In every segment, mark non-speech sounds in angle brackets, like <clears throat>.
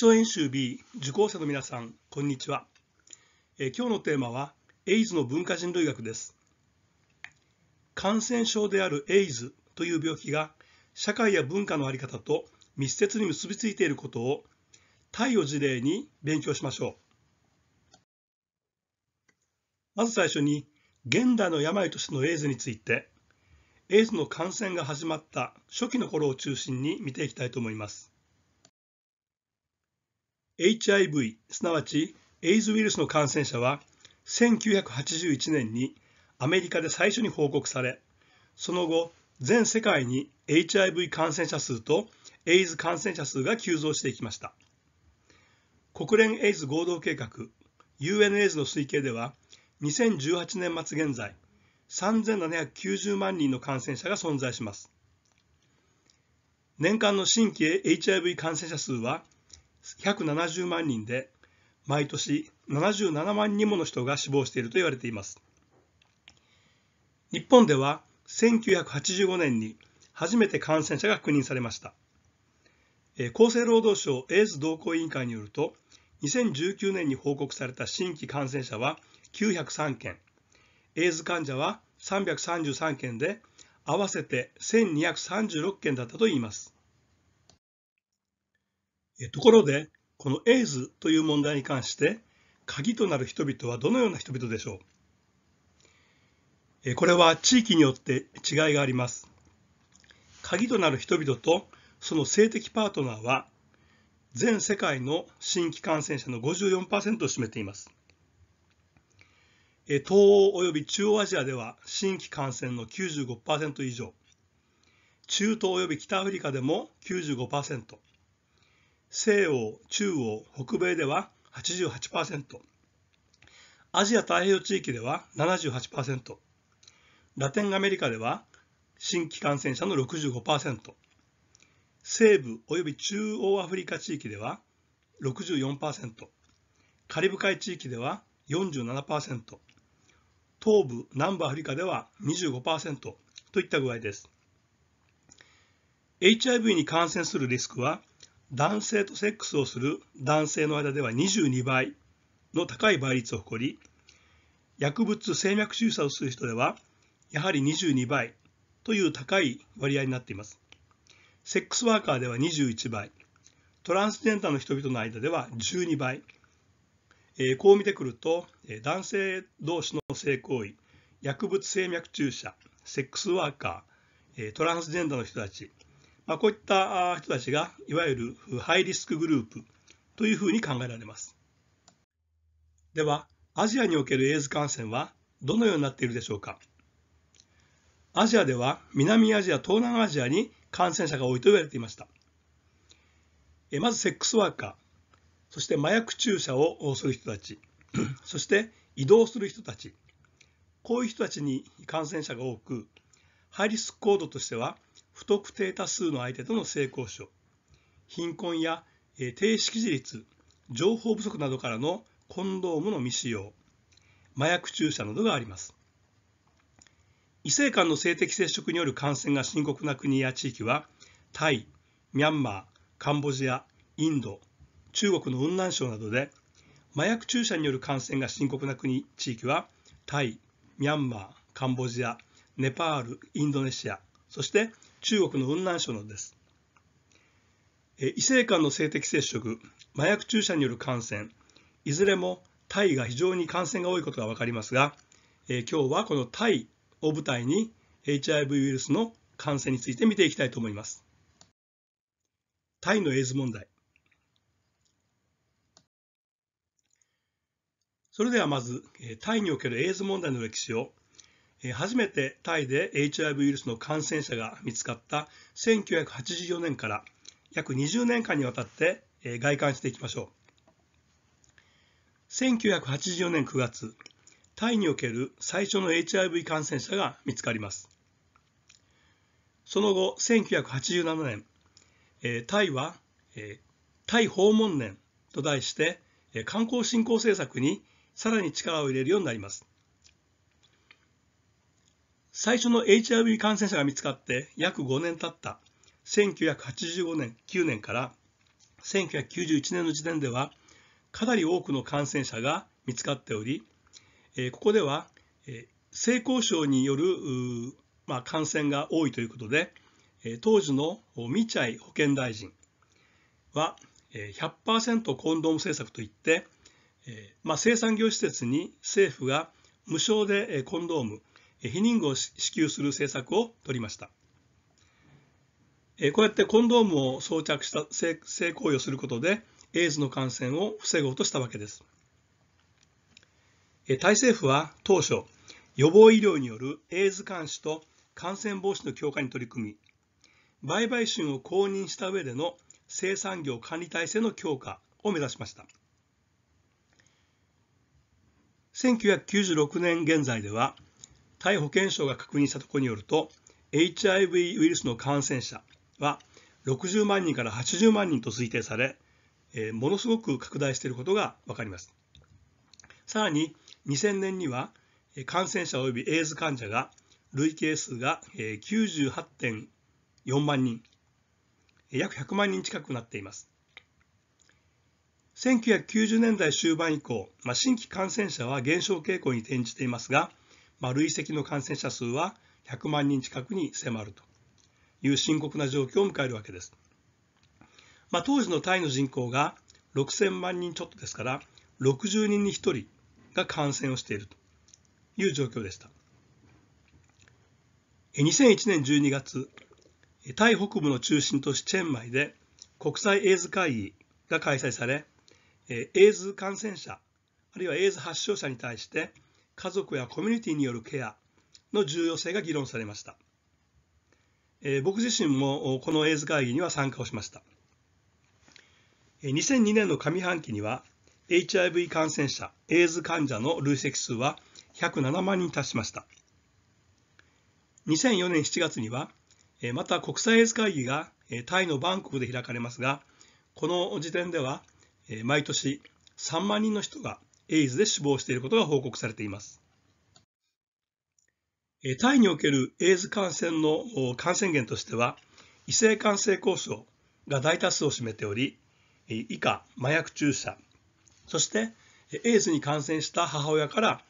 礎演習 B 受講者の皆さんこんにちは、え今日のテーマはエイズの文化人類学です感染症であるエイズという病気が社会や文化の在り方と密接に結びついていることをタイを事例に勉強しましょうまず最初に現代の病としてのエイズについてエイズの感染が始まった初期の頃を中心に見ていきたいと思います HIV すなわちエイズウイルスの感染者は1981年にアメリカで最初に報告されその後全世界に HIV 感染者数とエイズ感染者数が急増していきました国連エイズ合同計画 UNAIDS の推計では2018年末現在3790万人の感染者が存在します年間の新規 HIV 感染者数は170万人で、毎年77万人もの人が死亡していると言われています。日本では1985年に初めて感染者が確認されました。厚生労働省エイズ同行委員会によると、2019年に報告された新規感染者は903件、エイズ患者は333件で、合わせて1236件だったといいます。ところで、このエイズという問題に関して、鍵となる人々はどのような人々でしょうこれは地域によって違いがあります。鍵となる人々とその性的パートナーは、全世界の新規感染者の54%を占めています。東欧及び中央アジアでは新規感染の95%以上、中東及び北アフリカでも95%、西欧、中央、北米では88%、アジア太平洋地域では78%、ラテンアメリカでは新規感染者の65%、西部及び中央アフリカ地域では64%、カリブ海地域では47%、東部、南部アフリカでは25%といった具合です。HIV に感染するリスクは男性とセックスをする男性の間では22倍の高い倍率を誇り薬物静脈注射をする人ではやはり22倍という高い割合になっていますセックスワーカーでは21倍トランスジェンダーの人々の間では12倍、えー、こう見てくると男性同士の性行為薬物静脈注射セックスワーカートランスジェンダーの人たちまあ、こういった人たちがいわゆるハイリスクグループというふうに考えられますではアジアにおけるエイズ感染はどのようになっているでしょうかアジアでは南アジア東南アジアに感染者が多いと言われていましたまずセックスワーカーそして麻薬注射をする人たち <clears throat> そして移動する人たちこういう人たちに感染者が多くハイリスク行動としては不特定多数の相手との性交渉貧困や、え低識字率情報不足などからのコンドームの未使用麻薬注射などがあります異性間の性的接触による感染が深刻な国や地域はタイミャンマーカンボジアインド中国の雲南省などで麻薬注射による感染が深刻な国地域はタイミャンマーカンボジアネパールインドネシアそして中国の雲南省のです。異性間の性的接触、麻薬注射による感染、いずれもタイが非常に感染が多いことがわかりますが、え今日はこのタイを舞台に HIV ウイルスの感染について見ていきたいと思います。タイのエイズ問題。それではまず、タイにおけるエイズ問題の歴史を初めてタイで HIV ウイルスの感染者が見つかった1984年から約20年間にわたって外観していきましょう1984年9月タイにおける最初の HIV 感染者が見つかりますその後1987年タイはタイ訪問年と題して観光振興政策にさらに力を入れるようになります最初の HIV 感染者が見つかって約5年経った1985年9年から1991年の時点ではかなり多くの感染者が見つかっており、えここでは、え性交渉による、まあ、感染が多いということで、え当時のミチャイ保健大臣は、え100%コンドーム政策といって、えまあ、生産業施設に政府が無償でコンドーム避妊具を支給する政策を取りました。こうやってコンドームを装着した性行為をすることで、エイズの感染を防ごうとしたわけです。タイ政府は当初、予防医療によるエイズ監視と感染防止の強化に取り組み、売買春を公認した上での生産業管理体制の強化を目指しました。1996年現在では、タイ保健省が確認したところによると HIV ウイルスの感染者は60万人から80万人と推定され、えー、ものすごく拡大していることが分かりますさらに2000年には感染者及びエイズ患者が累計数が98.4万人約100万人近くなっています1990年代終盤以降、まあ、新規感染者は減少傾向に転じていますがまあ、累積の感染者数は100万人近くに迫るという深刻な状況を迎えるわけです。まあ、当時のタイの人口が6000万人ちょっとですから60人に1人が感染をしているという状況でした。2001年12月、タイ北部の中心都市チェンマイで国際エイズ会議が開催され、エイズ感染者、あるいはエイズ発症者に対して家族やコミュニティによるケアの重要性が議論されました、えー、僕自身もこのエイズ会議には参加をしました2002年の上半期には HIV 感染者エイズ患者の累積数は107万人達しました2004年7月にはまた国際エイズ会議がタイのバンコクで開かれますがこの時点では毎年3万人の人がエイズで死亡していることが報告されています。タイにおけるエイズ感染の感染源としては、異性感性交渉が大多数を占めており、以下、麻薬注射、そしてエイズに感染した母親から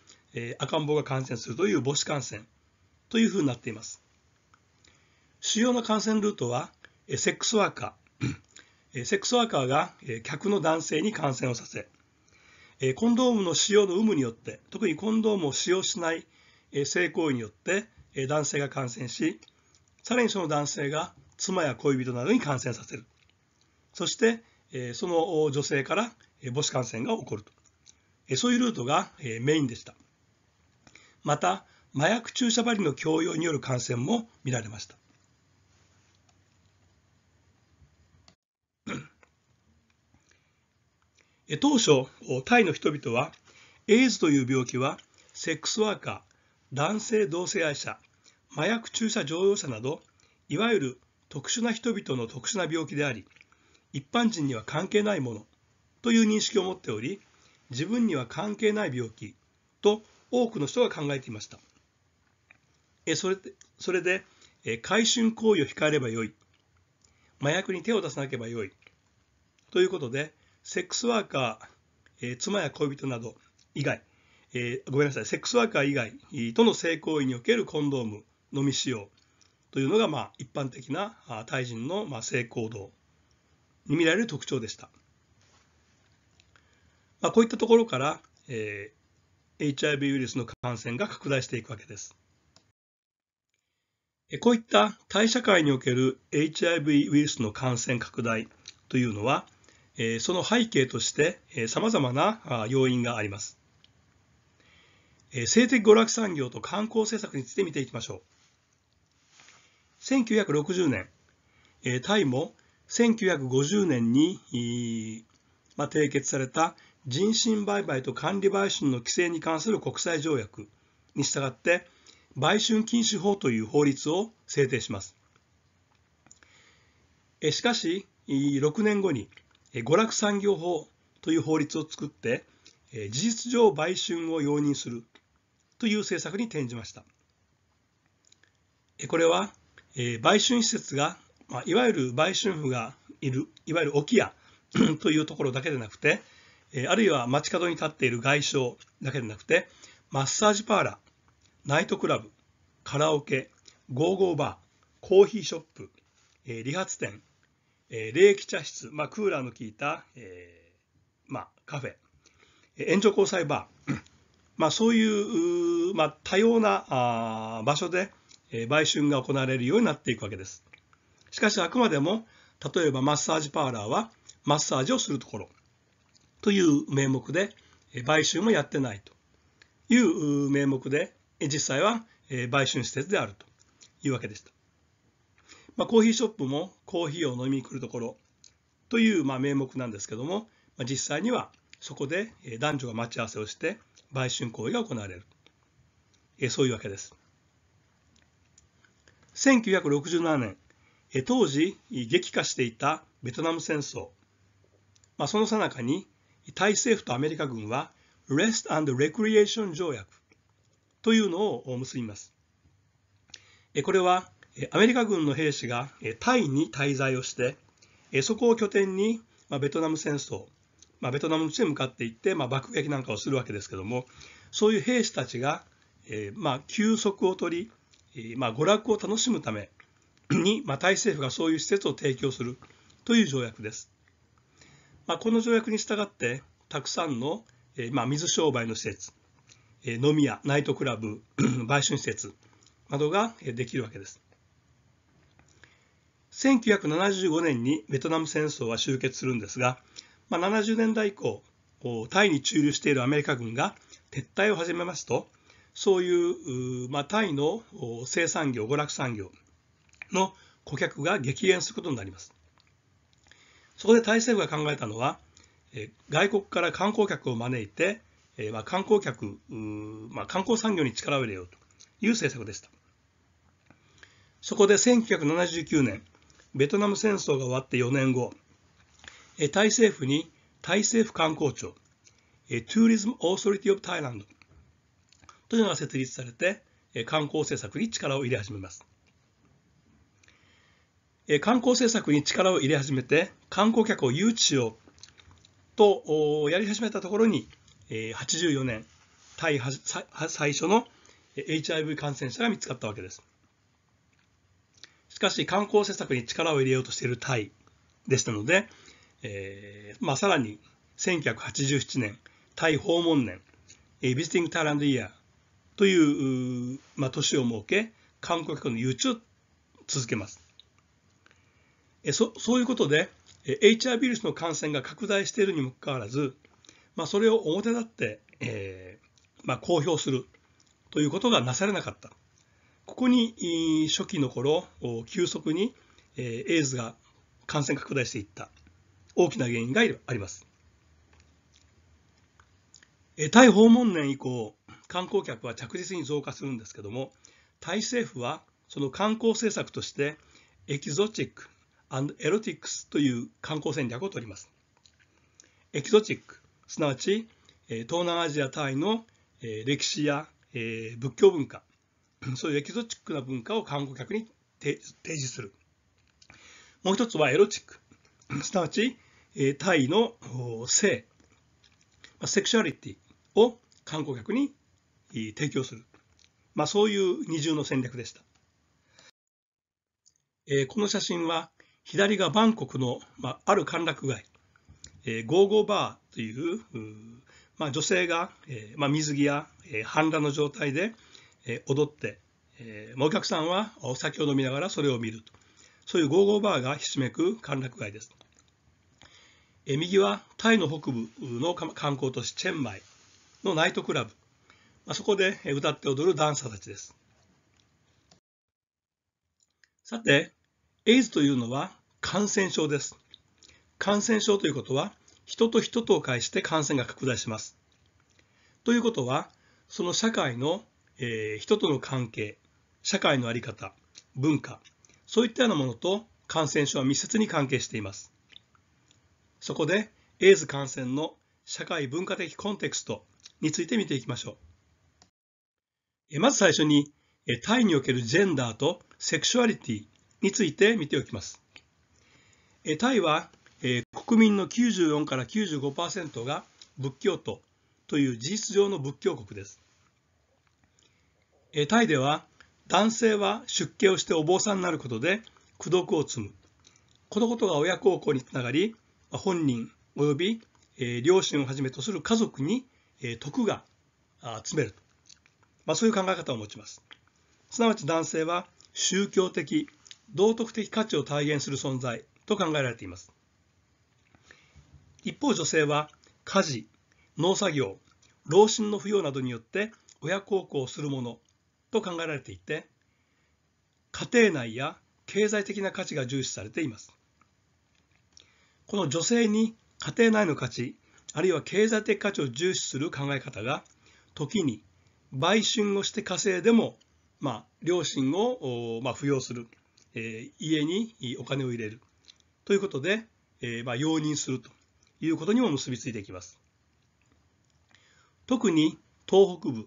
赤ん坊が感染するという母子感染というふうになっています。主要な感染ルートは、セックスワーカー、セックスワーカーが客の男性に感染をさせ、コンドームの使用の有無によって特にコンドームを使用しない、性行為によって、男性が感染しさらにその男性が妻や恋人などに感染させるそして、その女性から母子感染が起こると、そういうルートが、メインでしたまた麻薬注射針の強要による感染も見られました当初、タイの人々は、エイズという病気は、セックスワーカー、男性同性愛者、麻薬注射乗用者など、いわゆる特殊な人々の特殊な病気であり、一般人には関係ないものという認識を持っており、自分には関係ない病気と多くの人が考えていました。それで、それで回春行為を控えればよい。麻薬に手を出さなければよい。ということで、セックスワーカー、えー、妻や恋人など以外、えー、ごめんなさい、セックスワーカー以外との性行為におけるコンドームのみ使用というのが、まあ、一般的なタイ人の、まあ、性行動に見られる特徴でした。まあ、こういったところから、えー、HIV ウイルスの感染が拡大していくわけです。こういった大社会における HIV ウイルスの感染拡大というのは、その背景として様々な要因があります。性的娯楽産業と観光政策について見ていきましょう。1960年、タイも1950年に、ま締結された人身売買と管理売春の規制に関する国際条約に従って売春禁止法という法律を制定します。しかし6年後に娯楽産業法という法律を作って事実上売春を容認するという政策に転じましたこれは売春施設がいわゆる売春婦がいるいわゆる置屋 <coughs> というところだけでなくてあるいは街角に立っている外傷だけでなくてマッサージパーラーナイトクラブカラオケゴーゴーバーコーヒーショップ理髪店えー、冷気茶室、まあ、クーラーの効いた、えー、まあ、カフェ、炎上交際バー、<coughs> まあ、そういう、まあ、多様なあ場所で、えー、売春が行われるようになっていくわけです。しかし、あくまでも、例えばマッサージパーラーは、マッサージをするところという名目で、えー、売春もやってないという名目で、実際は、えー、売春施設であるというわけでした。まあ、コーヒーショップもコーヒーを飲みに来るところというまあ名目なんですけども、まあ、実際にはそこで男女が待ち合わせをして売春行為が行われる、えそういうわけです1967年え当時激化していたベトナム戦争、まあ、その最中にタイ政府とアメリカ軍は Rest and Recreation 条約というのを結びますこれはアメリカ軍の兵士がタイに滞在をして、そこを拠点にベトナム戦争、まあ、ベトナムの地へ向かっていって、まあ、爆撃なんかをするわけですけどもそういう兵士たちが、えー、まあ、休息を取り、えー、まあ、娯楽を楽しむために、まあ、タイ政府がそういう施設を提供するという条約です、まあ、この条約に従ってたくさんの、えー、まあ、水商売の施設、え飲み屋ナイトクラブ <clears throat> 売春施設などができるわけです1975年にベトナム戦争は終結するんですが、まあ、70年代以降タイに駐留しているアメリカ軍が撤退を始めますとそういう、まあ、タイの生産業娯楽産業の顧客が激減することになりますそこでタイ政府が考えたのは外国から観光客を招いて、まあ、観光客、まあ、観光産業に力を入れようという政策でしたそこで1979年ベトナム戦争が終わって4年後、タイ政府にタイ政府観光庁、Tourism Authority of t というのが設立されて、観光政策に力を入れ始めます。観光政策に力を入れ始めて、観光客を誘致しようとやり始めたところに、84年、タイ最初の HIV 感染者が見つかったわけです。しかし観光政策に力を入れようとしているタイでしたので、えーまあ、さらに1987年タイ訪問年ビジティング・タイランド・イヤーという、まあ、年を設け観光客の誘致を続けますえそそういうことで HR ウイルスの感染が拡大しているにもかかわらず、まあ、それを表立って、えーまあ、公表するということがなされなかったここに初期の頃急速にエイズが感染拡大していった大きな原因があります。タイ訪問年以降観光客は着実に増加するんですけどもタイ政府はその観光政策としてエキゾチックエロティックスという観光戦略をとります。エキゾチックすなわち東南アジアタイの歴史や仏教文化 <laughs> そういうエキゾチックな文化を観光客に提示する。もう一つはエロチック。<laughs> すなわち、えー、タイの性、まあ、セクシュアリティを観光客に提供する。まあ、そういう二重の戦略でした。えー、この写真は、左がバンコクの、まあ、ある歓楽街、えー、ゴーゴーバーという、うまあ、女性が、えーまあ、水着や、えー、半の状態で、え踊って、えまあ、お客さんはお酒を飲みながらそれを見るとそういうゴーゴーバーがひしめく歓楽街です。え右はタイの北部の観光都市チェンマイのナイトクラブ、まあ、そこで歌って踊るダンサーたちです。さて、エイズというのは感染症です。感染症ということは、人と人とを介して感染が拡大します。ということは、その社会のえー、人との関係、社会の在り方、文化、そういったようなものと感染症は密接に関係しています。そこで、エイズ感染の社会文化的コンテクストについて見ていきましょう。えまず最初に、えタイにおけるジェンダーとセクシュアリティについて見ておきます。えタイはえ国民の94から95%が仏教徒という事実上の仏教国です。えタイでは男性は出家をしてお坊さんになることで功徳を積むこのことが親孝行につながり本人および、え両親をはじめとする家族に、え徳が集めると、まあ、そういう考え方を持ちますすなわち男性は宗教的道徳的価値を体現する存在と考えられています一方女性は家事農作業老人の扶養などによって親孝行するものと考えられていて家庭内や経済的な価値が重視されていますこの女性に家庭内の価値あるいは経済的価値を重視する考え方が時に売春をして稼いでも、まあ、両親を、まあ、扶養する、えー、家にお金を入れるということで、えーまあ、容認するということにも結びついていきます特に東北部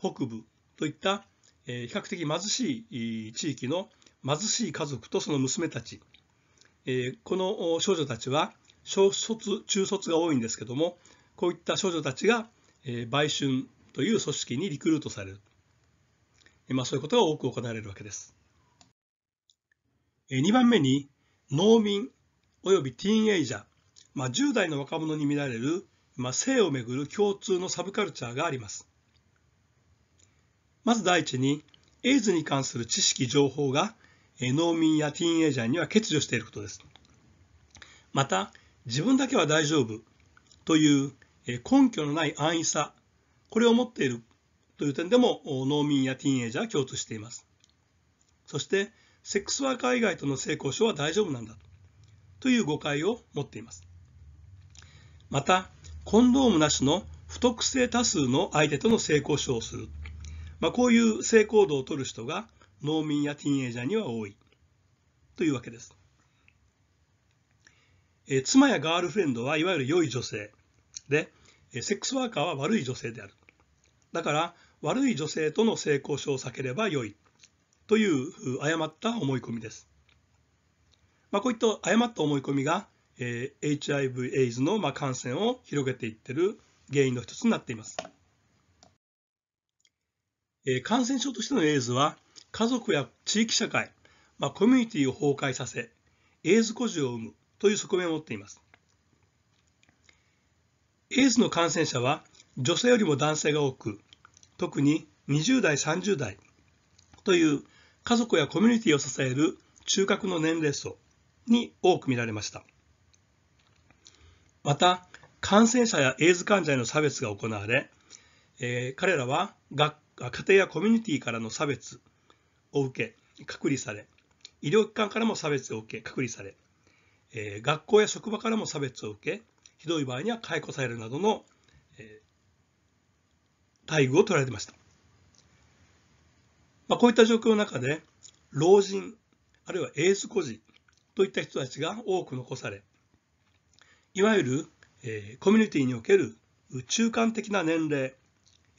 北部といった、え比較的貧しい地域の貧しい家族とその娘たち、えこの少女たちは小卒中卒が多いんですけどもこういった少女たちが、え売春という組織にリクルートされる、まあ、そういうことが多く行われるわけです。2番目に農民およびティーンエイジャー、まあ、10代の若者に見られる、まあ、性をめぐる共通のサブカルチャーがあります。まず第一に、エイズに関する知識、情報が農民やティーンエイジャーには欠如していることです。また、自分だけは大丈夫という根拠のない安易さ、これを持っているという点でも農民やティーンエイジャーは共通しています。そして、セックスワーカー以外との性交渉は大丈夫なんだという誤解を持っています。また、コンドームなしの不特性多数の相手との性交渉をするまあ、こういう性行動をとる人が農民やティーンエイジャーには多いというわけです。え妻やガールフレンドはいわゆる良い女性で、えセックスワーカーは悪い女性である。だから悪い女性との性交渉を避ければ良いという誤った思い込みです。まあ、こういった誤った思い込みが、えー、HIV エイズのまあ感染を広げていってる原因の一つになっています。え感染症としてのエイズは家族や地域社会、まあ、コミュニティを崩壊させエイズ孤児を生むという側面を持っていますエイズの感染者は女性よりも男性が多く特に20代30代という家族やコミュニティを支える中核の年齢層に多く見られましたまた感染者やエイズ患者への差別が行われ、えー、彼らは学家庭やコミュニティからの差別を受け隔離され医療機関からも差別を受け隔離され、え学校や職場からも差別を受けひどい場合には解雇されるなどの、待遇を取られていました、まあ、こういった状況の中で老人あるいはエース孤児といった人たちが多く残されいわゆる、えコミュニティにおける中間的な年齢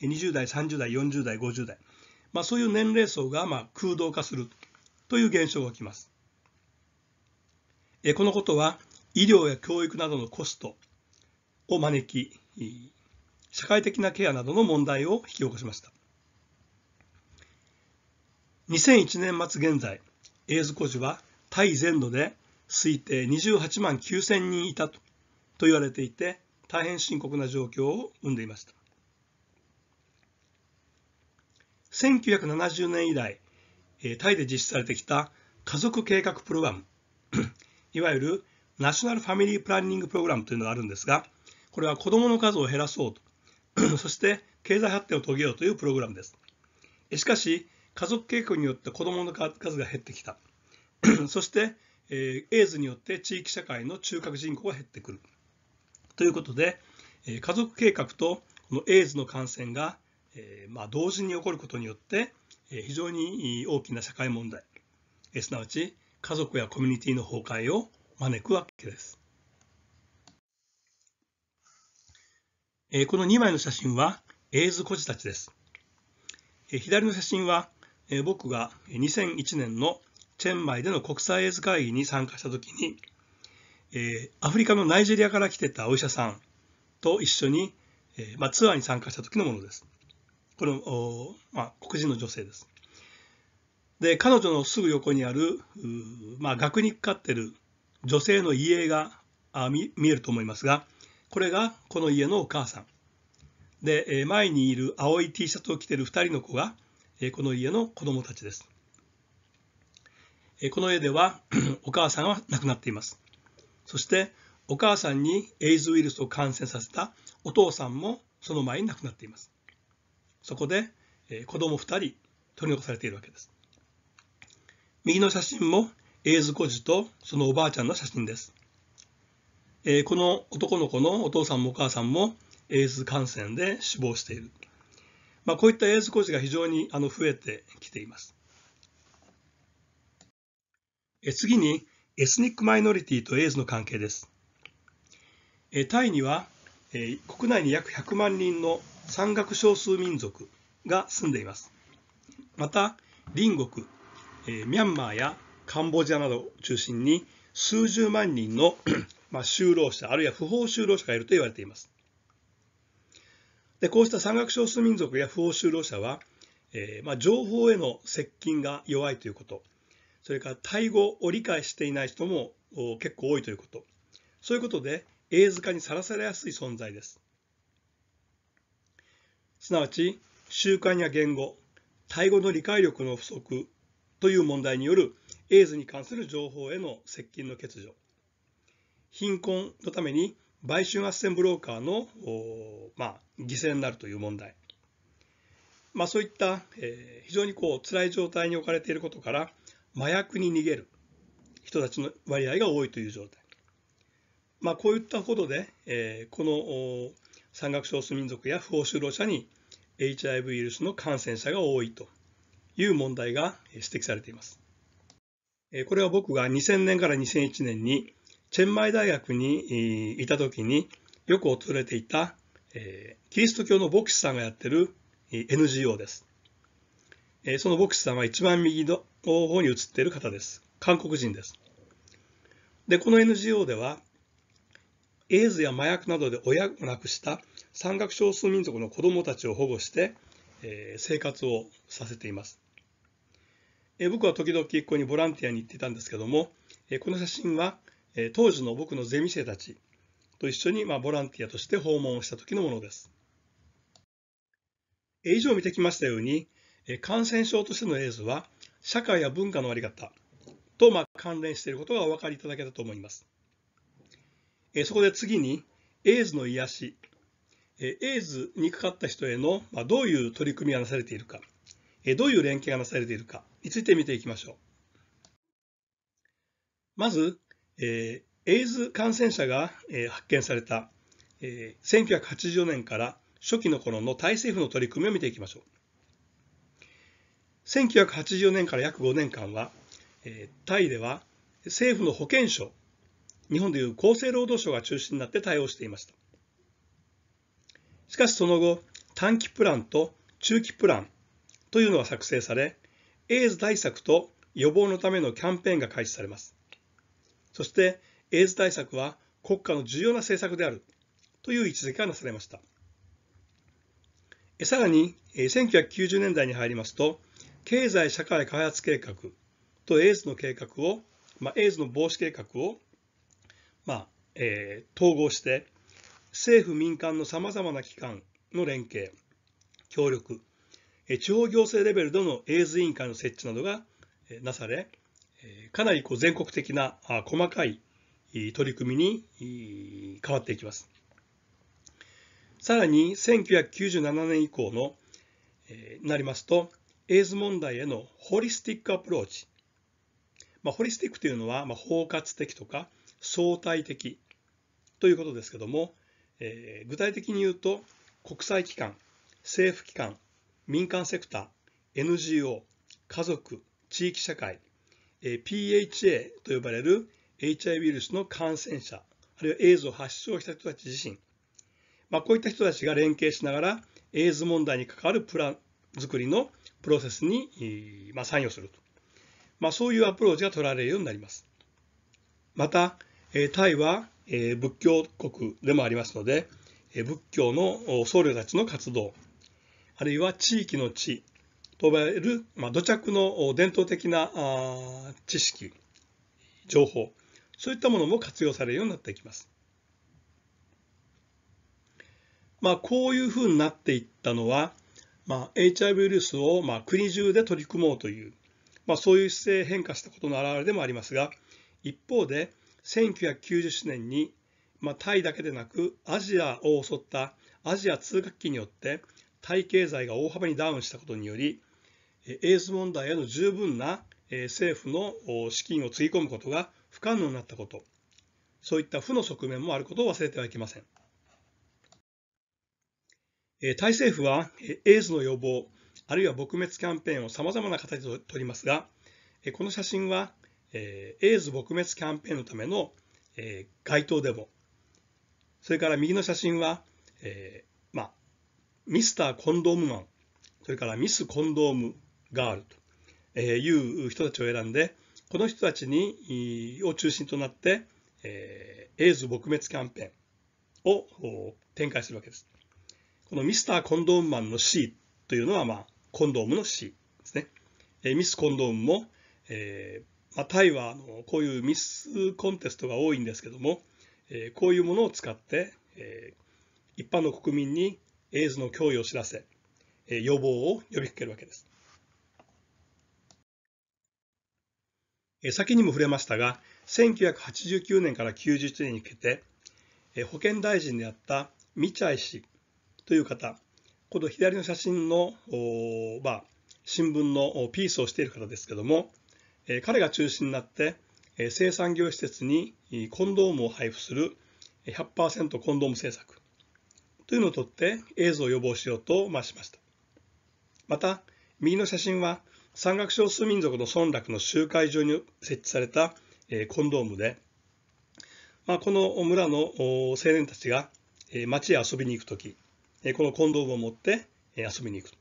20代、30代、40代、50代、まあ、そういう年齢層がまあ空洞化するという現象が起きます。このことは医療や教育などのコストを招き、社会的なケアなどの問題を引き起こしました。2001年末現在、エイズ孤児はタイ全土で推定28万9000人いたと言われていて、大変深刻な状況を生んでいました。1970年以来、タイで実施されてきた家族計画プログラム、<clears throat> いわゆるナショナルファミリープランニングプログラムというのがあるんですが、これは子どもの数を減らそうと、<clears throat> そして経済発展を遂げようというプログラムです。しかし、家族計画によって子どもの数が減ってきた。<clears throat> そして、えエイズによって地域社会の中核人口が減ってくる。ということで、え家族計画とこのエイズの感染がえまあ、同時に起こることによって、え非常に大きな社会問題、えすなわち家族やコミュニティの崩壊を招くわけです。えこの2枚の写真はエイズ孤児たちです。え左の写真は、え僕が2001年のチェンマイでの国際エイズ会議に参加した時に、えアフリカのナイジェリアから来てたお医者さんと一緒に、えまツアーに参加した時のものです。この、まあ、黒人の女性です。で、彼女のすぐ横にある、まあ、額にかかっている女性の遺影が見見えると思いますが、これがこの家のお母さん。で、前にいる青い T シャツを着ている2人の子が、この家の子供たちです。この絵では <clears throat> お母さんは亡くなっています。そしてお母さんにエイズウイルスを感染させたお父さんもその前に亡くなっています。そこで、え子供2人取り残されているわけです。右の写真もエイズ孤児とそのおばあちゃんの写真です。えこの男の子のお父さんもお母さんもエイズ感染で死亡している。まあ、こういったエイズ孤児が非常にあの増えてきています。え次に、エスニックマイノリティとエイズの関係です。えタイには、え国内に約100万人の山岳少数民族が住んでいます。また、隣国、えー、ミャンマーやカンボジアなどを中心に数十万人の <clears throat> まあ、就労者、あるいは不法就労者がいると言われています。でこうした山岳少数民族や不法就労者は、えー、まあ、情報への接近が弱いということ、それからタイ語を理解していない人も結構多いということ、そういうことで、映図化にさらされやすい存在です。すなわち習慣や言語、タイ語の理解力の不足という問題によるエイズに関する情報への接近の欠如、貧困のために売春斡旋ブローカーの、まあ、犠牲になるという問題、まあ、そういった、えー、非常にこう辛い状態に置かれていることから麻薬に逃げる人たちの割合が多いという状態、まあ、こういったことで、えー、この山岳少数民族や不法就労者に HIV ウイルスの感染者が多いという問題が指摘されています。これは僕が2000年から2001年にチェンマイ大学にいた時によく訪れていたキリスト教の牧師さんがやってる NGO です。その牧師さんは一番右の方に写っている方です。韓国人です。で、この NGO ではエイズや麻薬などで親を亡くした山岳少数民族の子どもたちを保護して、えー、生活をさせています。えー、僕は時々ここにボランティアに行っていたんですけども、えー、この写真は、えー、当時の僕のゼミ生たちと一緒に、まあ、ボランティアとして訪問をした時のものです。えー、以上見てきましたように、えー、感染症としてのエイズは社会や文化の在り方と、まあ、関連していることがお分かりいただけたと思います。えそこで次に、エイズの癒し、えエイズにかかった人への、まどういう取り組みがなされているか、えどういう連携がなされているかについて見ていきましょう。まず、えー、エイズ感染者が、えー、発見された、えー、1980年から初期の頃のタイ政府の取り組みを見ていきましょう。1980年から約5年間は、えー、タイでは政府の保健所日本でいう厚生労働省が中心になって対応していました。しかしその後、短期プランと中期プランというのが作成され、エイズ対策と予防のためのキャンペーンが開始されます。そして、エイズ対策は国家の重要な政策であるという位置づけがなされました。さらに、1990年代に入りますと、経済社会開発計画とエイズの計画を、まあ、エイズの防止計画をまあえー、統合して政府民間のさまざまな機関の連携協力、え地方行政レベルでのエイズ委員会の設置などが、えなされ、えかなりこう全国的なあ細かい取り組みに変わっていきます。さらに1997年以降の、えなりますと、エイズ問題へのホリスティックアプローチ。まあ、ホリスティックというのは、ま包括的とか、相対的ということですけども、えー、具体的に言うと国際機関政府機関民間セクター NGO 家族地域社会、えー、PHA と呼ばれる HIV ウイルスの感染者あるいはエイズを発症した人たち自身、まあ、こういった人たちが連携しながらエイズ問題に関わるプラン作りのプロセスに、まあ、参与すると、まあ、そういうアプローチが取られるようになります。またえタイは、え仏教国でもありますので、え仏教の僧侶たちの活動、あるいは地域の地と呼ばれる、ま土着の伝統的な知識、情報、そういったものも活用されるようになっていきます。まあ、こういうふうになっていったのは、まあ、HIV ウイルスをまあ国中で取り組もうという、まあ、そういう姿勢変化したことの表れでもありますが、一方で、1990年に、まあ、タイだけでなくアジアを襲ったアジア通貨危機によってタイ経済が大幅にダウンしたことによりエイズ問題への十分な政府の資金をつぎ込むことが不可能になったことそういった負の側面もあることを忘れてはいけませんタイ政府はエイズの予防あるいは撲滅キャンペーンをさまざまな形でとりますがこの写真はえー、エイズ撲滅キャンペーンのための、え街頭デモそれから右の写真は、えーまあ、ミスターコンドームマンそれからミスコンドームガールという人たちを選んでこの人たちにを中心となって、えー、エイズ撲滅キャンペーンを展開するわけです。このミスターコンドームマンの C というのは、まあ、コンドームの C ですね。えー、ミスコンドームも、えー、まあ、タイはあのこういうミスコンテストが多いんですけども、えこういうものを使って、え一般の国民にエイズの脅威を知らせ、え予防を呼びかけるわけです。え先にも触れましたが、1989年から91年にかけて、え保健大臣であったミチャイ氏という方、この左の写真の、まあ、新聞のピースをしている方ですけども、え彼が中心になって、え生産業施設にコンドームを配布する100%コンドーム政策というのをとってエイズを予防しようと、しました。また、右の写真は山岳少数民族の村落の集会場に設置された、えコンドームで、まあ、この村の青年たちが、え町へ遊びに行く時えこのコンドームを持って、え遊びに行くと、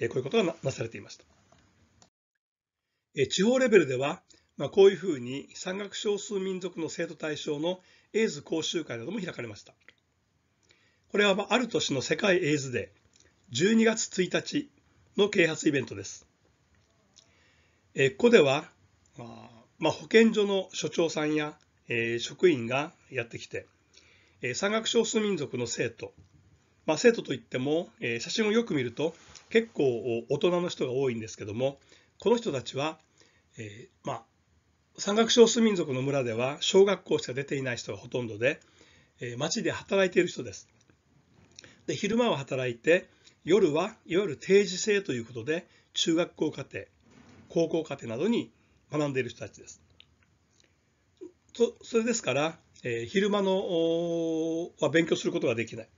えこういうことがなされていました。地方レベルでは、まあ、こういうふうに山岳少数民族の生徒対象のエイズ講習会なども開かれました。これはまあある年の世界エイズでー、12月1日の啓発イベントです。えここでは、まあまあ、保健所の所長さんや、えー、職員がやってきて、えー、山岳少数民族の生徒、まあ、生徒といっても、えー、写真をよく見ると結構大人の人が多いんですけどもこの人たちはえー、まあ、山岳少数民族の村では小学校しか出ていない人がほとんどで、えー、町で働いている人です。で昼間は働いて夜はいわゆる定時制ということで中学校課程高校課程などに学んでいる人たちです。とそれですから、えー、昼間のは勉強することができない。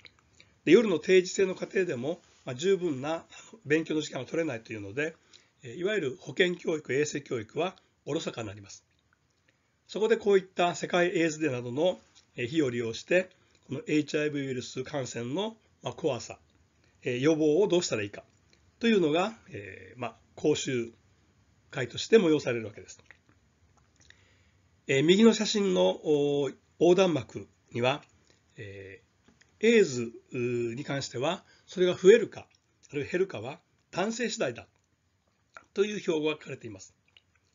で夜の定時制の家程でも、まあ、十分な勉強の時間が取れないというのでいわゆる保健教育、衛生教育はおろそかになります。そこでこういった世界エイズデーなどの日を利用して、この HIV ウイルス感染の怖さ、予防をどうしたらいいかというのが、えー、まあ、講習会として催されるわけです。えー、右の写真の横断幕には、えー、エイズに関しては、それが増えるか、あるいは減るかは男性次第だという標語が書かれています。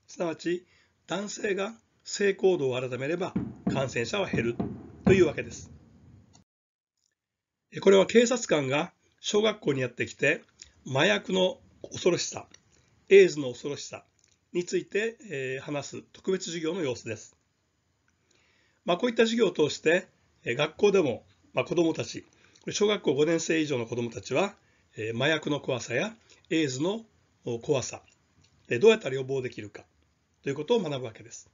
すなわち、男性が性行動を改めれば感染者は減るというわけです。これは警察官が小学校にやってきて、麻薬の恐ろしさ、エイズの恐ろしさについて話す特別授業の様子です。まあ、こういった授業を通して、学校でも子どもたち、小学校5年生以上の子どもたちは、麻薬の怖さやエイズの怖さどうやったら予防できるかということを学ぶわけです。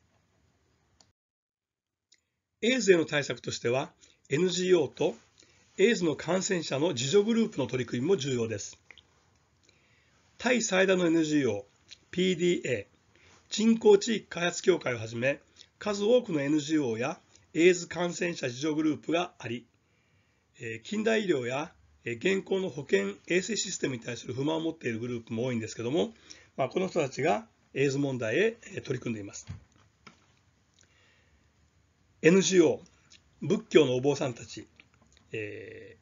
エイズへの対策としては NGO とエイズの感染者の自助グループの取り組みも重要です。タイ最大の NGO、PDA、人工地域開発協会をはじめ、数多くの NGO やエイズ感染者自助グループがあり、近代医療や現行の保健衛生システムに対する不満を持っているグループも多いんですけども、まあ、この人たちがエイズ問題へ取り組んでいます。NGO 仏教のお坊さんたち、え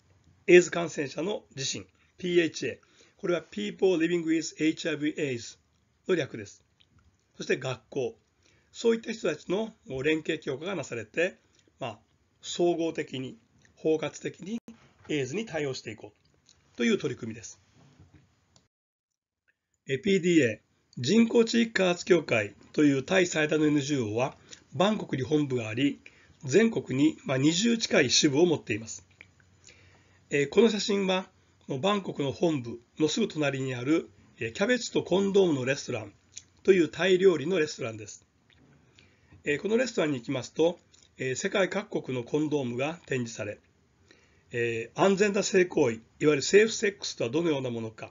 ー、エイズ感染者の自身 PHA これは People Living with HIV AIDS の略ですそして学校そういった人たちの連携強化がなされて、まあ、総合的に包括的にエイズに対応していこうという取り組みです APDA 人工地域開発協会というタイ最大の NGO はバンコクに本部があり全国に20近い支部を持っていますこの写真はバンコクの本部のすぐ隣にあるキャベツとコンドームのレストランというタイ料理のレストランですこのレストランに行きますと世界各国のコンドームが展示され安全な性行為いわゆるセーフセックスとはどのようなものか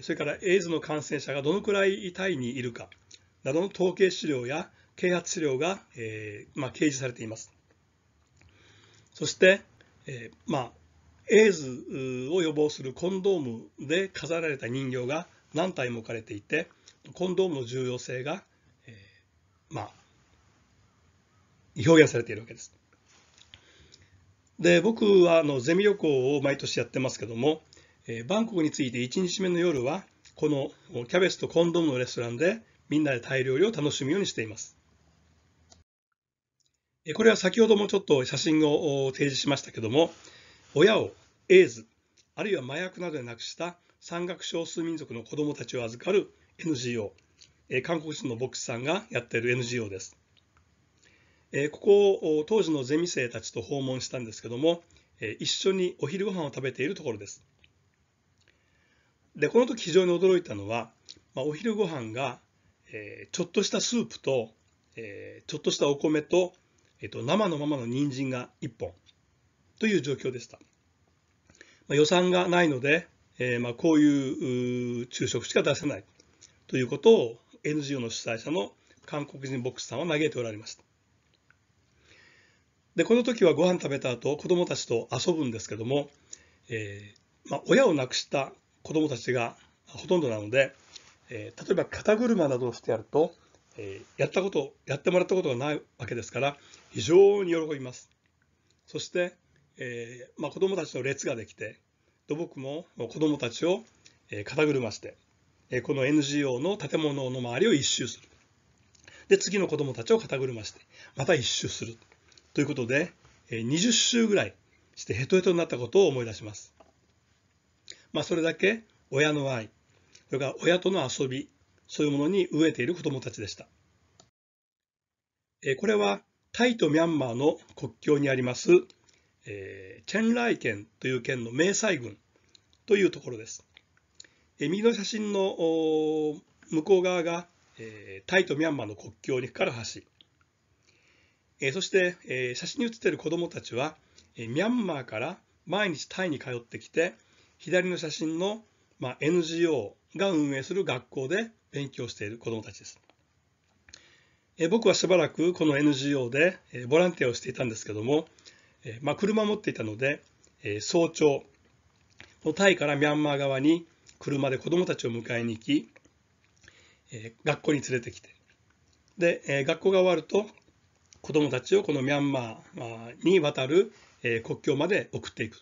それからエイズの感染者がどのくらいタイにいるかなどの統計資料や啓発資料が、えーまあ、掲示されています。そして、えーまあ、エイズを予防するコンドームで飾られた人形が何体も置かれていてコンドームの重要性が、えーまあ、表現されているわけです。で僕はあのゼミ旅行を毎年やってますけどもえバンコクについて1日目の夜はこのキャベツとコンドームのレストランでみんなでタイ料理を楽しむようにしています。えこれは先ほどもちょっと写真を提示しましたけども親をエイズあるいは麻薬などで亡くした山岳少数民族の子どもたちを預かる NGO 韓国人の牧師さんがやっている NGO です。ここを当時のゼミ生たちと訪問したんですけども一緒にお昼ご飯を食べているところです。でこの時非常に驚いたのは、まあ、お昼ご飯が、えー、ちょっとしたスープと、えー、ちょっとしたお米と,、えーと、生のままの人参が1本という状況でした、まあ、予算がないので、えー、まあ、こういう昼食しか出せないということを NGO の主催者の韓国人牧師さんは嘆いておられましたでこの時はご飯食べた後子どもたちと遊ぶんですけども、えーまあ、親を亡くした子供たちがほとんどなので、えー、例えば肩車などをしてやると、えー、やったことやってもらったことがないわけですから非常に喜びますそして、えーまあ、子供たちの列ができて土木も子供たちを、え肩車して、えー、この NGO の建物の周りを一周するで次の子供たちを肩車してまた一周するということで、えー、20周ぐらいしてヘトヘトになったことを思い出しますまあ、それだけ親の愛それから親との遊びそういうものに飢えている子どもたちでしたこれはタイとミャンマーの国境にあります、えー、チェンライ県という県の迷彩郡というところです、えー、右の写真の向こう側が、えー、タイとミャンマーの国境にかかる橋、えー、そして、えー、写真に写っている子どもたちは、えー、ミャンマーから毎日タイに通ってきて左の写真の、まあ、NGO が運営する学校で勉強している子どもたちです。え僕はしばらくこの NGO で、えボランティアをしていたんですけども、えまあ、車を持っていたので、え早朝タイからミャンマー側に車で子どもたちを迎えに行き、え学校に連れてきてで、え学校が終わると子どもたちをこのミャンマーに渡る、え国境まで送っていく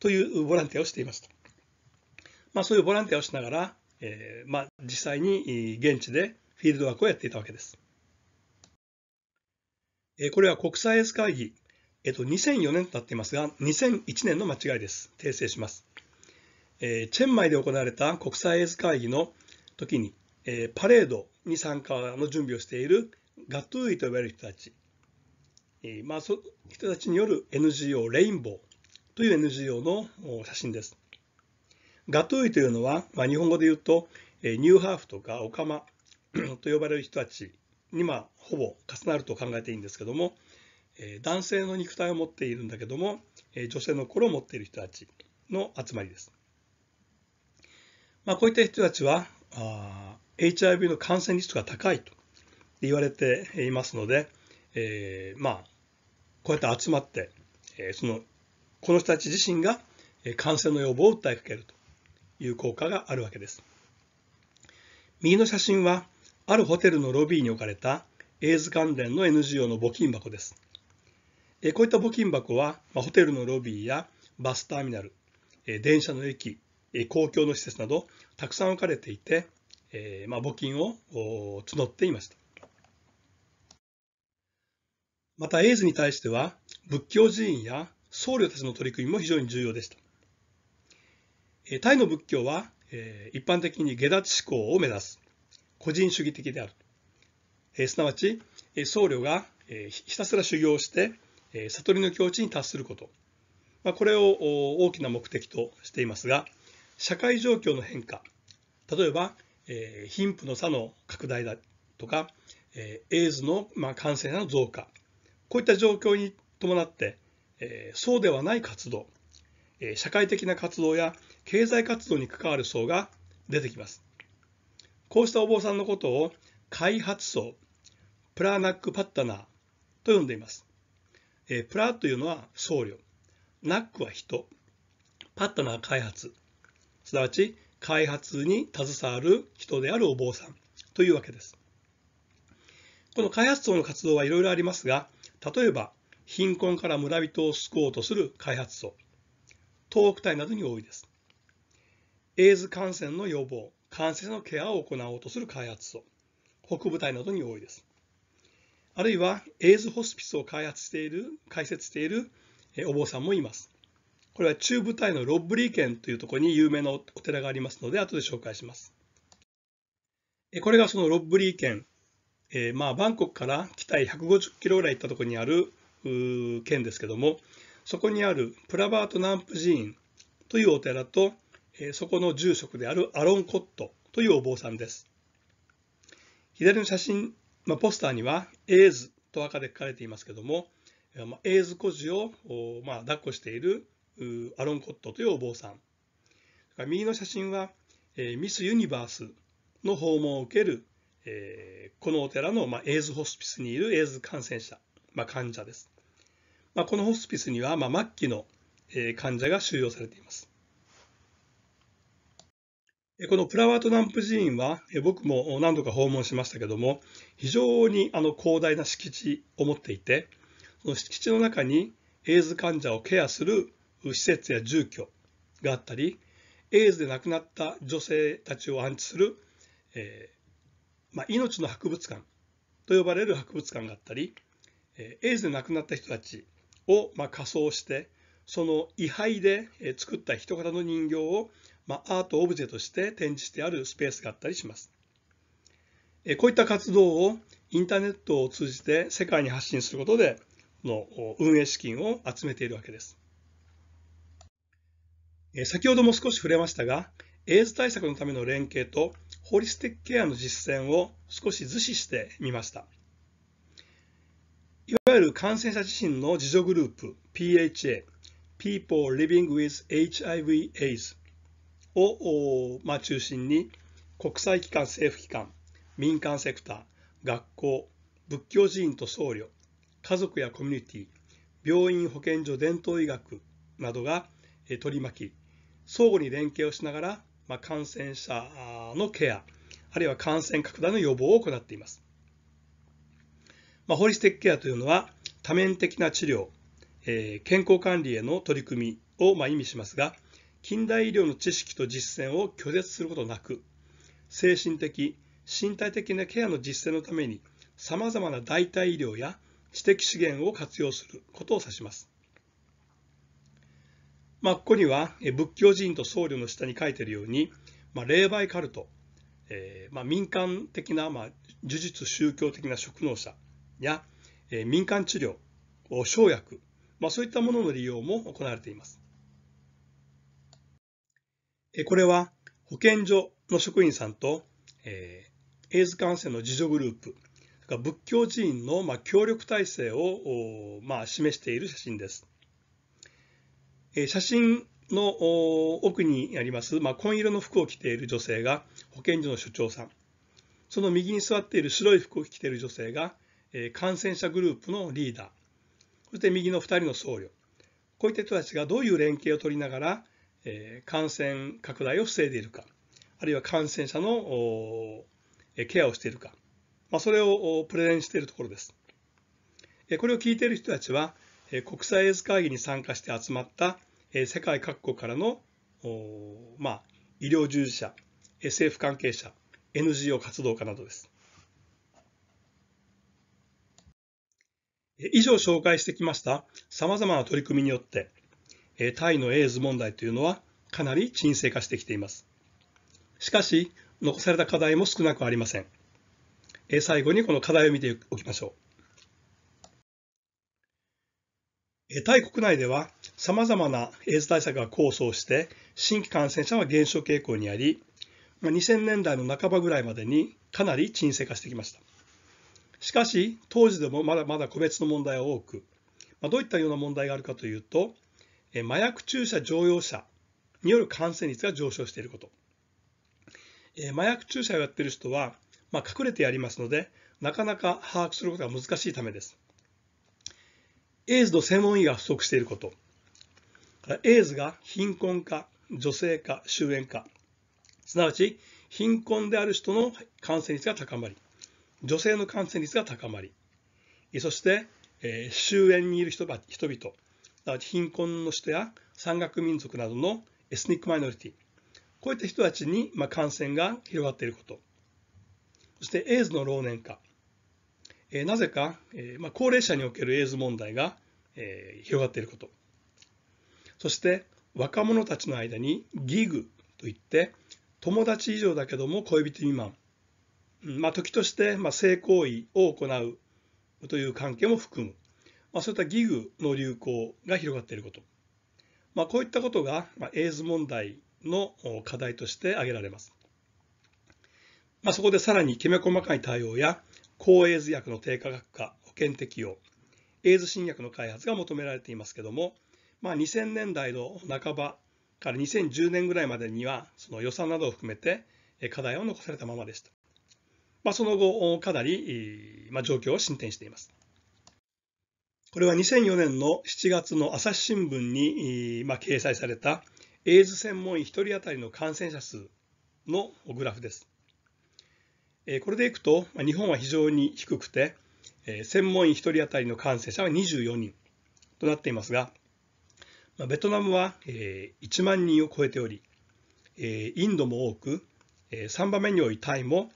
というボランティアをしていました。まあ、そういうボランティアをしながら、えー、まあ、実際に現地でフィールドワークをやっていたわけです。えー、これは国際エース会議、えっ、ー、と、2004年となっていますが、2001年の間違いです。訂正します。えチェンマイで行われた国際エース会議の時に、えパレードに参加の準備をしているガトゥーイと呼ばれる人たち、えまあ、そ人たちによる NGO レインボー、という NGO の写真です。ガトゥイというのは、まあ、日本語で言うと、えニューハーフとかオカマ <coughs> と呼ばれる人たちに、まあ、ほぼ重なると考えていいんですけども、え男性の肉体を持っているんだけども、え女性の心を持っている人たちの集まりです。まあ、こういった人たちはあ HIV の感染リスクが高いと言われていますので、えー、まあこうやって集まって、えー、そのこの人たち自身が感染の予防を訴えかけるという効果があるわけです。右の写真は、あるホテルのロビーに置かれたエイズ関連の NGO の募金箱です。こういった募金箱は、ホテルのロビーやバスターミナル、電車の駅、公共の施設など、たくさん置かれていて、まあ、募金を募っていました。また、エイズに対しては、仏教寺院や僧侶たちの取り組みも非常に重要でした。えタイの仏教は、え一般的に下脱思考を目指す個人主義的である、えすなわち、え僧侶が、えひたすら修行して、え悟りの境地に達すること、まこれを大きな目的としていますが社会状況の変化例えば、え貧富の差の拡大だとか、えエイズの、ま感染者の増加こういった状況に伴ってえそうではない活動、え社会的な活動や経済活動に関わる層が出てきます。こうしたお坊さんのことを開発層、プラナックパッタナーと呼んでいます。えプラというのは僧侶、ナックは人、パッタナー開発、すなわち開発に携わる人であるお坊さんというわけです。この開発層の活動はいろいろありますが、例えば貧困から村人を救おうとする開発層東北隊などに多いですエイズ感染の予防感染のケアを行おうとする開発層北部隊などに多いですあるいはエイズホスピスを開発している開設しているお坊さんもいますこれは中部隊のロッブリー県というところに有名なお寺がありますので後で紹介しますこれがそのロッブリー県、えー、まあバンコクから北へ150キロぐらい行ったところにある県ですけどもそこにあるプラバートナンプ寺院というお寺とそこの住職であるアロン・コットというお坊さんです左の写真、まあ、ポスターには「エーズ」と赤で書かれていますけどもエーズ孤児を、まあ、抱っこしているアロン・コットというお坊さん右の写真はミス・ユニバースの訪問を受けるこのお寺のエイズホスピスにいるエイズ感染者まあ、患者です。まあ、このホスピスには、まあ、末期の患者が収容されています。このプラワートナンプ寺院は僕も何度か訪問しましたけども非常にあの広大な敷地を持っていてその敷地の中にエイズ患者をケアする施設や住居があったりエイズで亡くなった女性たちを安置する、えーまあ、命の博物館と呼ばれる博物館があったりエイズで亡くなった人たちをま仮装してその位牌で作った人型の人形をまアートオブジェとして展示してあるスペースがあったりします。こういった活動をインターネットを通じて世界に発信することでの運営資金を集めているわけです。先ほども少し触れましたが、エイズ対策のための連携とホリスティックケアの実践を少し図示してみました。わゆる感染者自身の自助グループ PHA People Living with HIV/AIDS を、まあ、中心に国際機関政府機関民間セクター学校仏教寺院と僧侶家族やコミュニティ病院保健所伝統医学などが取り巻き相互に連携をしながら、まあ、感染者のケアあるいは感染拡大の予防を行っています。まあ、ホリスティックケアというのは多面的な治療、えー、健康管理への取り組みをまあ意味しますが近代医療の知識と実践を拒絶することなく精神的身体的なケアの実践のためにさまざまな代替医療や知的資源を活用することを指します。まあ、ここには仏教人と僧侶の下に書いているように、まあ、霊媒カルト、えーまあ、民間的な、まあ、呪術宗教的な職能者や、え民間治療、生薬、まあ、そういったものの利用も行われています。えこれは保健所の職員さんと、えー、エイズ感染の自助グループ、仏教寺院のまあ協力体制をまあ示している写真です。え写真の奥にあります、まあ、紺色の服を着ている女性が保健所の所長さん、その右に座っている白い服を着ている女性がえ感染者グループのリーダー、そして右の2人の僧侶、こういった人たちがどういう連携を取りながら、え感染拡大を防いでいるか、あるいは感染者のケアをしているか、まあ、それをプレゼンしているところです。これを聞いている人たちは、国際エース会議に参加して集まった世界各国からの、まあ、医療従事者、政府関係者、NGO 活動家などです。以上紹介してきました様々な取り組みによって、タイのエイズ問題というのはかなり沈静化してきています。しかし、残された課題も少なくありません。最後にこの課題を見ておきましょう。タイ国内ではさまざまなエイズ対策が構想して新規感染者は減少傾向にあり、2000年代の半ばぐらいまでにかなり沈静化してきました。しかし当時でもまだまだ個別の問題は多く、まどういったような問題があるかというと麻薬注射乗用車による感染率が上昇していること麻薬注射をやっている人は、ま隠れてやりますのでなかなか把握することが難しいためですエイズの専門医が不足していることエイズが貧困化女性化終焉化すなわち貧困である人の感染率が高まり女性の感染率が高まりそして、えー、終焉にいる人々貧困の人や山岳民族などのエスニックマイノリティこういった人たちに、まあ、感染が広がっていることそしてエイズの老年化、えー、なぜか、えーまあ、高齢者におけるエイズ問題が、えー、広がっていることそして若者たちの間にギグといって友達以上だけども恋人未満まあ、時として、まあ、性行為を行うという関係も含む、まあ、そういったギグの流行が広がっていること、まあ、こういったことが、まあ、エイズ問題の課題として挙げられます。まあ、そこでさらにきめ細かい対応や抗エイズ薬の低価格化、保険適用、エイズ新薬の開発が求められていますけども、まあ、2000年代の半ばから2010年ぐらいまでにはその予算などを含めて課題を残されたままでした。まあ、その後、かなり、まあ、状況は進展しています。これは2004年の7月の朝日新聞に、まあ、掲載されたエイズ専門医1人当たりの感染者数のグラフです。これでいくと、日本は非常に低くて、専門医1人当たりの感染者は24人となっていますが、まあ、ベトナムは1万人を超えており、インドも多く、3番目に多いタイも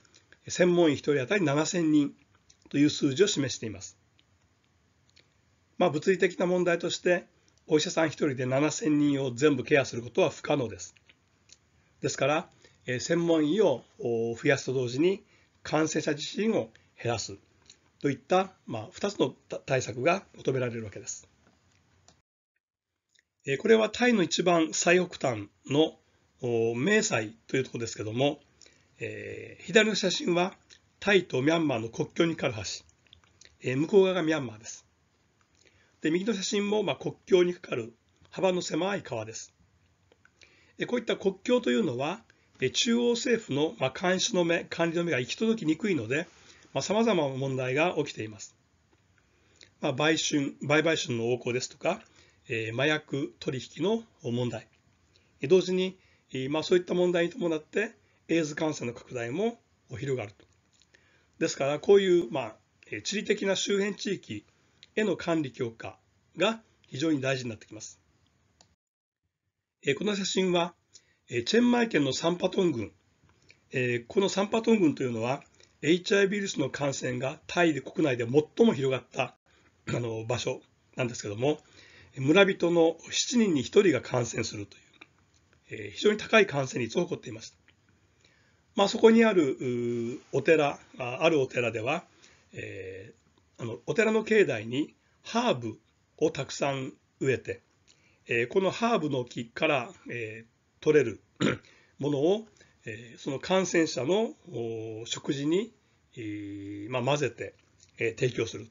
専門医1人当たり7000人という数字を示しています。まあ、物理的な問題としてお医者さん1人で7000人を全部ケアすることは不可能です。ですから、え専門医を増やすと同時に感染者自身を減らすといった、まあ、2つの対策が求められるわけです。これはタイの一番最北端の明細というところですけども、えー、左の写真はタイとミャンマーの国境に架かる橋、えー、向こう側がミャンマーです。で右の写真もまあ国境にかかる幅の狭い川です。えこういった国境というのは、え中央政府のまあ監視の目、管理の目が行き届きにくいので、さまざ、あ、まな問題が起きています。まあ、売春、売買春の横行ですとか、えー、麻薬取引の問題、同時に、まあ、そういった問題に伴って、エイズ感染の拡大も広がると。ですから、こういう、まあ、地理的な周辺地域への管理強化が非常に大事になってきます。この写真は、チェンマイ県のサンパトン郡。このサンパトン郡というのは、HIV ウイルスの感染がタイで国内で最も広がったあの場所なんですけども、村人の7人に1人が感染するという、非常に高い感染率を誇っています。まあ、そこにあるお寺あるお寺では、えー、あのお寺の境内にハーブをたくさん植えて、えー、このハーブの木から、えー、取れる <clears throat> ものを、えー、その感染者の食事に、えーまあ、混ぜて、えー、提供する、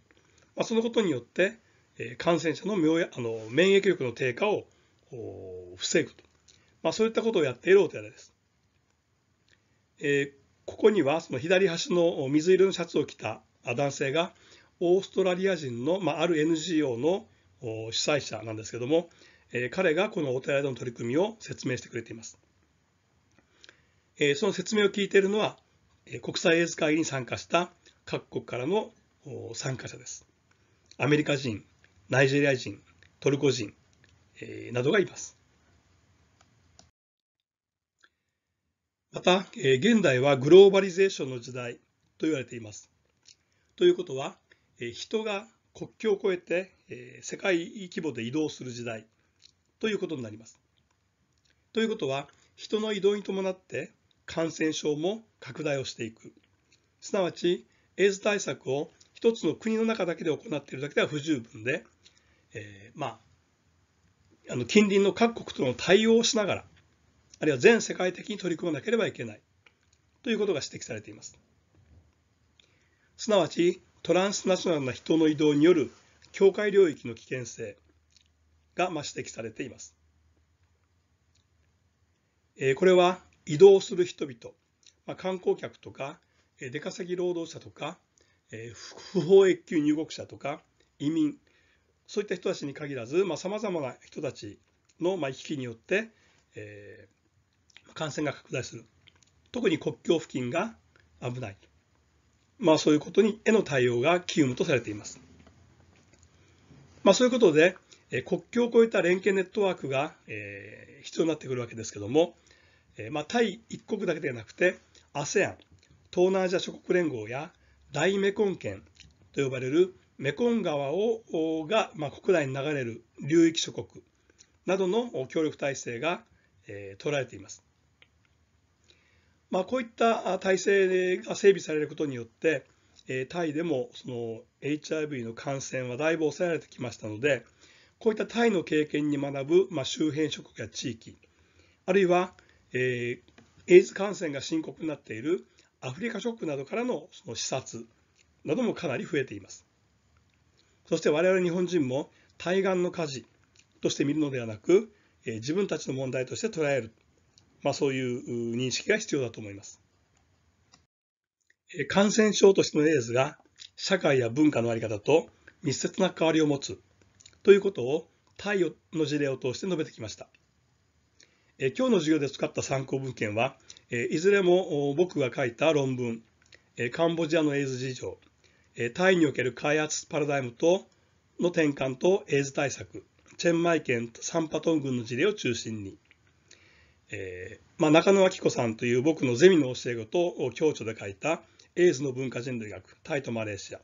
まあ、そのことによって、えー、感染者の免あの免疫力の低下を防ぐと、まあ、そういったことをやっているお寺です。えー、ここにはその左端の水色のシャツを着た男性がオーストラリア人の、まあ、ある NGO の主催者なんですけども、えー、彼がこのお寺での取り組みを説明してくれています、えー、その説明を聞いているのは国際エイズ会議に参加した各国からの参加者ですアメリカ人ナイジェリア人トルコ人、えー、などがいますまた、え現代はグローバリゼーションの時代と言われています。ということは、え人が国境を越えて、え世界規模で移動する時代ということになります。ということは、人の移動に伴って感染症も拡大をしていく。すなわち、エイズ対策を一つの国の中だけで行っているだけでは不十分で、えー、まあ、あの近隣の各国との対応をしながら、あるいは全世界的に取り組まなければいけないということが指摘されています。すなわち、トランスナショナルな人の移動による境界領域の危険性が指摘されています。これは移動する人々、ま観光客とか、出稼ぎ労働者とか、不法越境入国者とか、移民、そういった人たちに限らず、さまざ、まな人たちの行き来によって、え感染が拡大する特に国境付近が危ない、まあ、そういうことにへの対応が急務とされています、まあ、そういうことで国境を越えた連携ネットワークが、えー、必要になってくるわけですけども、えまあ、対一国だけではなくて ASEAN 東南アジア諸国連合や大メコン圏と呼ばれるメコン川をが、まあ、国内に流れる流域諸国などの協力体制が、えー、取られています。まあ、こういった体制が整備されることによって、えタイでもその HIV の感染はだいぶ抑えられてきましたので、こういったタイの経験に学ぶ、まあ、周辺諸国や地域、あるいは、えー、エイズ感染が深刻になっているアフリカ諸国などからのその視察などもかなり増えています。そして我々日本人も対岸の火事として見るのではなく、えー、自分たちの問題として捉えるまあ、そういう認識が必要だと思います。感染症としてのエイズが社会や文化の在り方と密接な関わりを持つということを太陽の事例を通して述べてきました。え今日の授業で使った参考文献は、えいずれも僕が書いた論文、えカンボジアのエイズ事情、えタイにおける開発パラダイムとの転換とエイズ対策、チェンマイ県サンパトン郡の事例を中心に、えー、まあ、中野明子さんという僕のゼミの教え子と共著で書いた「エイズの文化人類学タイとマレーシア」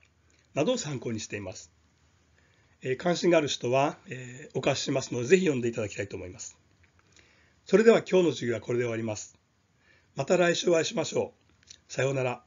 などを参考にしています。えー、関心がある人は、えー、お貸ししますのでぜひ読んでいただきたいと思います。それでは今日の授業はこれで終わります。また来週お会いしましょう。さようなら。